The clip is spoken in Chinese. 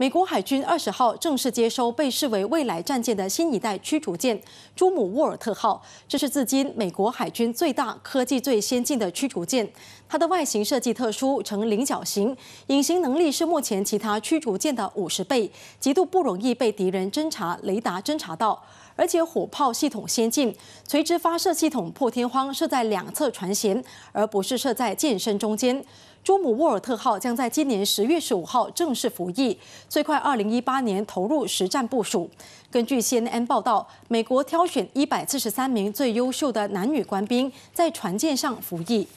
美国海军二十号正式接收被视为未来战舰的新一代驱逐舰“朱姆沃尔特号”，这是至今美国海军最大、科技最先进的驱逐舰。它的外形设计特殊，呈菱角形，隐形能力是目前其他驱逐舰的五十倍，极度不容易被敌人侦察雷达侦察到。而且火炮系统先进，垂直发射系统破天荒设在两侧船舷，而不是设在舰身中间。朱姆沃尔特号将在今年十月十五号正式服役，最快二零一八年投入实战部署。根据 CNN 报道，美国挑选一百四十三名最优秀的男女官兵在船舰上服役。